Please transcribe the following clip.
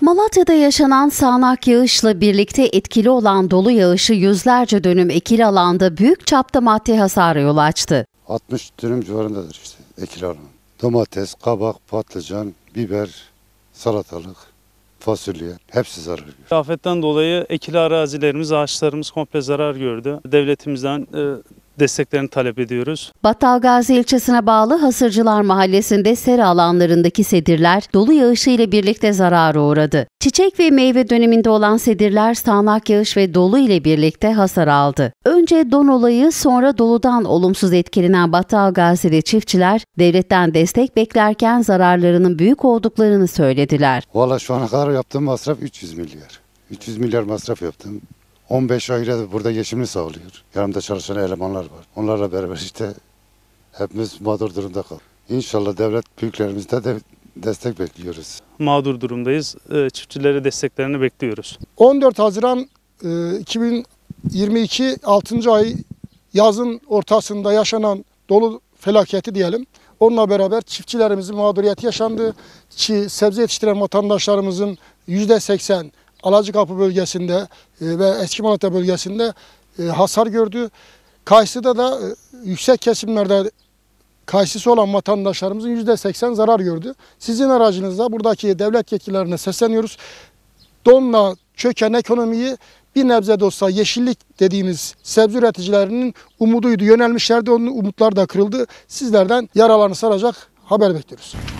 Malatya'da yaşanan sağanak yağışla birlikte etkili olan dolu yağışı yüzlerce dönüm ekil alanda büyük çapta maddi hasara yol açtı. 60 dönüm civarındadır işte ekil alan. Domates, kabak, patlıcan, biber, salatalık, fasulye hepsi zarar gördü. Afetten dolayı ekili arazilerimiz, ağaçlarımız komple zarar gördü. Devletimizden e, desteklerini talep ediyoruz. Battalgazi ilçesine bağlı Hasırcılar Mahallesi'nde sera alanlarındaki sedirler dolu yağışı ile birlikte zarara uğradı. Çiçek ve meyve döneminde olan sedirler sağanak yağış ve dolu ile birlikte hasar aldı. Önce don olayı sonra doludan olumsuz etkilenen Battalgazi'li çiftçiler devletten destek beklerken zararlarının büyük olduklarını söylediler. Valla şu ana kadar yaptığım masraf 300 milyar. 300 milyar masraf yaptım. 15 aile burada geçimini sağlıyor. Yanımda çalışan elemanlar var. Onlarla beraber işte hepimiz mağdur durumda kaldık. İnşallah devlet büyüklerimizde de destek bekliyoruz. Mağdur durumdayız. Ee, Çiftçilere desteklerini bekliyoruz. 14 Haziran 2022 e, 6. ay yazın ortasında yaşanan dolu felaketi diyelim. Onunla beraber çiftçilerimizin mağduriyeti yaşandı. Çi, sebze yetiştiren vatandaşlarımızın %80 Alacıkapı bölgesinde e, ve Eski Malatya bölgesinde e, hasar gördü. Kayısı'da da e, yüksek kesimlerde kayısısı olan vatandaşlarımızın %80 zarar gördü. Sizin aracınızda buradaki devlet yetkililerine sesleniyoruz. Donla çöken ekonomiyi bir nebze de olsa yeşillik dediğimiz sebze üreticilerinin umuduydu. Yönelmişlerdi onun umutları da kırıldı. Sizlerden yaralarını saracak haber bekliyoruz.